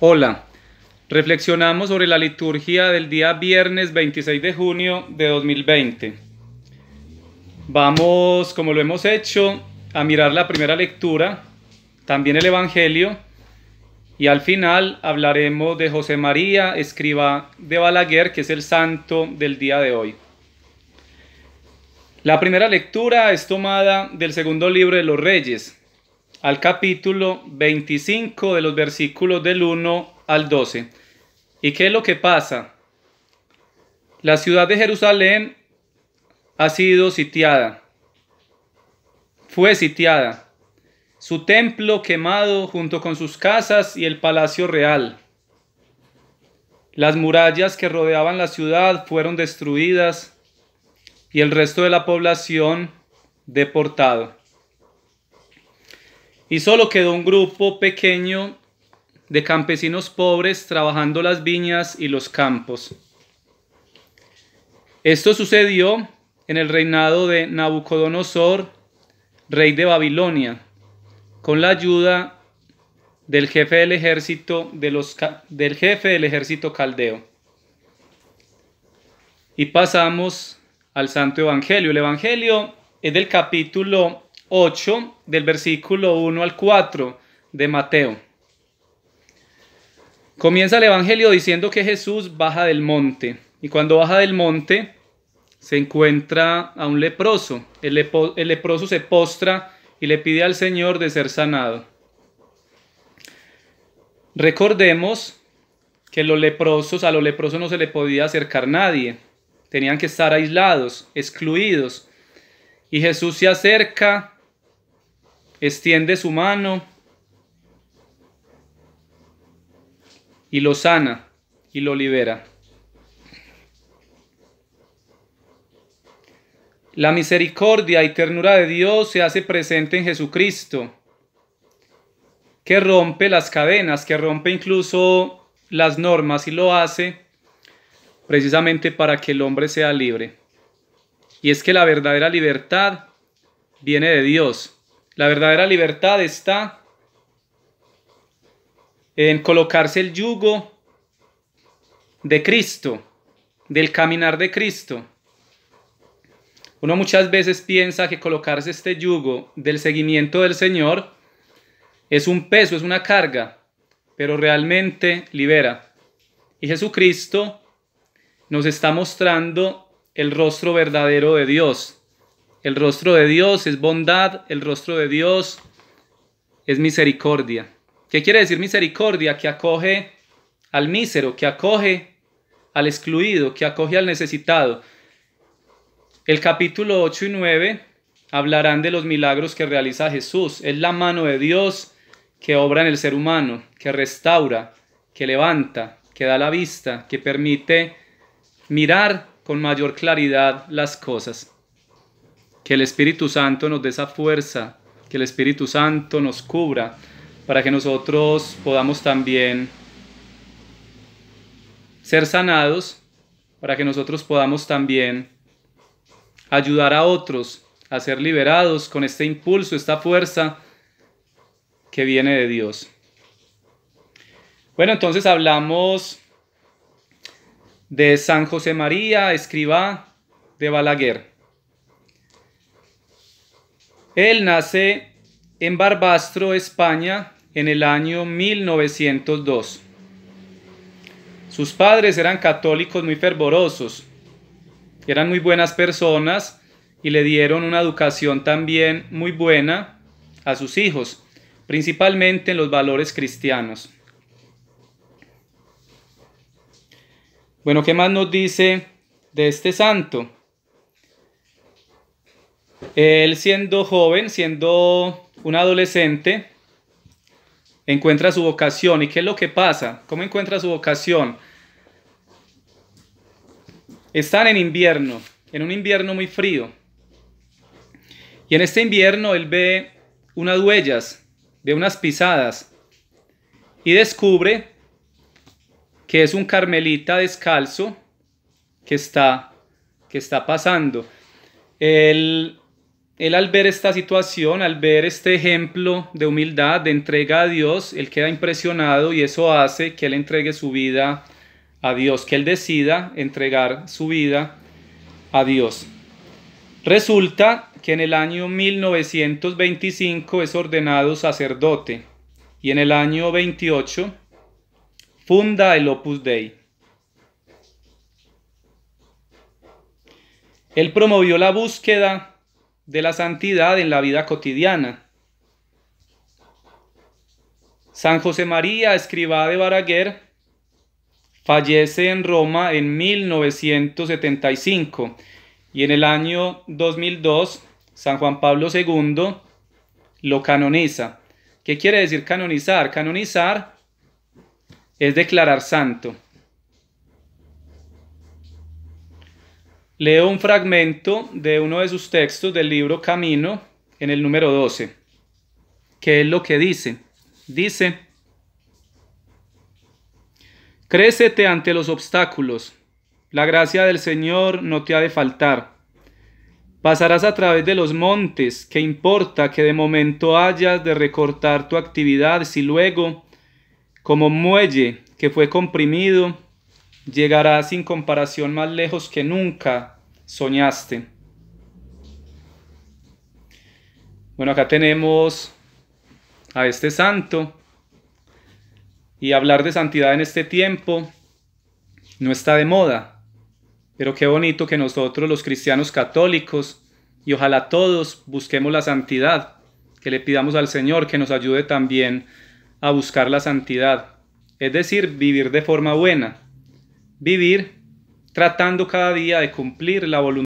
Hola, reflexionamos sobre la liturgia del día viernes 26 de junio de 2020. Vamos, como lo hemos hecho, a mirar la primera lectura, también el Evangelio, y al final hablaremos de José María, escriba de Balaguer, que es el santo del día de hoy. La primera lectura es tomada del segundo libro de los Reyes, al capítulo 25 de los versículos del 1 al 12. ¿Y qué es lo que pasa? La ciudad de Jerusalén ha sido sitiada. Fue sitiada. Su templo quemado junto con sus casas y el palacio real. Las murallas que rodeaban la ciudad fueron destruidas y el resto de la población deportado. Y solo quedó un grupo pequeño de campesinos pobres trabajando las viñas y los campos. Esto sucedió en el reinado de Nabucodonosor, rey de Babilonia, con la ayuda del jefe del ejército, de los, del, jefe del ejército caldeo. Y pasamos al Santo Evangelio. El Evangelio es del capítulo 8, del versículo 1 al 4 de Mateo. Comienza el Evangelio diciendo que Jesús baja del monte y cuando baja del monte se encuentra a un leproso. El, leproso se postra y le pide al Señor de ser sanado. Recordemos que los leprosos, a los leprosos no se le podía acercar nadie. Tenían que estar aislados, excluidos. Y Jesús se acerca extiende su mano y lo sana y lo libera. La misericordia y ternura de Dios se hace presente en Jesucristo, que rompe las cadenas, que rompe incluso las normas y lo hace precisamente para que el hombre sea libre. Y es que la verdadera libertad viene de Dios la verdadera libertad está en colocarse el yugo de Cristo, del caminar de Cristo. Uno muchas veces piensa que colocarse este yugo del seguimiento del Señor es un peso, es una carga, pero realmente libera. Y Jesucristo nos está mostrando el rostro verdadero de Dios, el rostro de Dios es bondad, el rostro de Dios es misericordia. ¿Qué quiere decir misericordia? Que acoge al mísero, que acoge al excluido, que acoge al necesitado. El capítulo 8 y 9 hablarán de los milagros que realiza Jesús. Es la mano de Dios que obra en el ser humano, que restaura, que levanta, que da la vista, que permite mirar con mayor claridad las cosas que el Espíritu Santo nos dé esa fuerza, que el Espíritu Santo nos cubra, para que nosotros podamos también ser sanados, para que nosotros podamos también ayudar a otros a ser liberados con este impulso, esta fuerza que viene de Dios. Bueno, entonces hablamos de San José María, escriba de Balaguer. Él nace en Barbastro, España, en el año 1902. Sus padres eran católicos muy fervorosos, eran muy buenas personas y le dieron una educación también muy buena a sus hijos, principalmente en los valores cristianos. Bueno, ¿qué más nos dice de este santo? Él siendo joven, siendo un adolescente, encuentra su vocación. ¿Y qué es lo que pasa? ¿Cómo encuentra su vocación? Están en invierno, en un invierno muy frío. Y en este invierno él ve unas huellas, ve unas pisadas y descubre que es un carmelita descalzo que está, que está pasando. Él él al ver esta situación, al ver este ejemplo de humildad, de entrega a Dios, él queda impresionado y eso hace que él entregue su vida a Dios, que él decida entregar su vida a Dios. Resulta que en el año 1925 es ordenado sacerdote y en el año 28 funda el Opus Dei. Él promovió la búsqueda de la santidad en la vida cotidiana. San José María, escriba de Baraguer, fallece en Roma en 1975 y en el año 2002 San Juan Pablo II lo canoniza. ¿Qué quiere decir canonizar? Canonizar es declarar santo. Leo un fragmento de uno de sus textos del libro Camino en el número 12, ¿Qué es lo que dice. Dice, Crécete ante los obstáculos, la gracia del Señor no te ha de faltar. Pasarás a través de los montes, que importa que de momento hayas de recortar tu actividad si luego, como muelle que fue comprimido, llegará sin comparación más lejos que nunca soñaste. Bueno, acá tenemos a este santo y hablar de santidad en este tiempo no está de moda, pero qué bonito que nosotros los cristianos católicos y ojalá todos busquemos la santidad, que le pidamos al Señor que nos ayude también a buscar la santidad, es decir, vivir de forma buena vivir tratando cada día de cumplir la voluntad